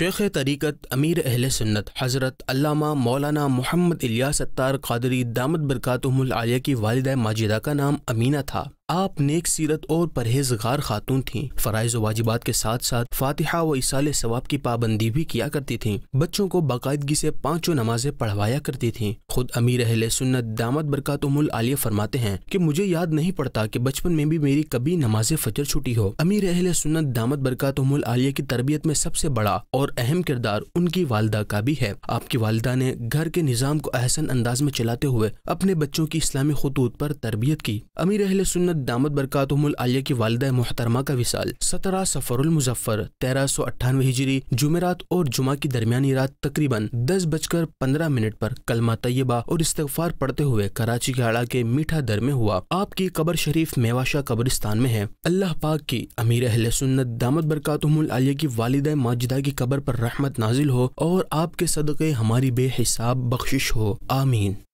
शेख तरीक़त अमीर अहल सुन्नत हज़रत अल्लामा मौलाना मोहम्मद इलिया सत्तार कादरी दामद आलिया की वालदा माजिदा का नाम अमीना था आप नेक सीरत और परहेजगार खातून थीं फ़राइज वाजिबात के साथ साथ फातिहा व इसाल सवाब की पाबंदी भी किया करती थीं बच्चों को बाकायदगी से पाँचों नमाजें पढ़वाया करती थीं खुद अमीर अहल सुन्नत दामद बरकातुल आलिया फरमाते हैं कि मुझे याद नहीं पड़ता कि बचपन में भी मेरी कभी नमाज फजर छुटी हो अमीर अहल सुन्नत दामद बरकातुल आलिया की तरबियत में सबसे बड़ा और अहम किरदार उनकी वालदा का भी है आपकी वालदा ने घर के निज़ाम को अहसन अंदाज में चलाते हुए अपने बच्चों की इस्लामी खतूत पर तरबियत की अमीर अहल सुन्नत दामद आलिया की वालद मोहतरमा का विसाल सत्रह मुजफ्फर तेरह सौ अट्ठानवे हिजरी जुमेरात और जुमा की दरमियानी रात तकरीबन दस बजकर पंद्रह मिनट पर कलमा तयबा और इस्तफार पढ़ते हुए कराची के आड़ा के मीठा दर में हुआ आपकी कबर शरीफ मेवाशा कब्रिस्तान में है अल्लाह पाक की अमीर अहल सुन्नत दामद आलिया की वालद माजिदा की कबर पर रहमत नाजिल हो और आपके सदक़े हमारी बेहिसाब बख्शिश हो आमीन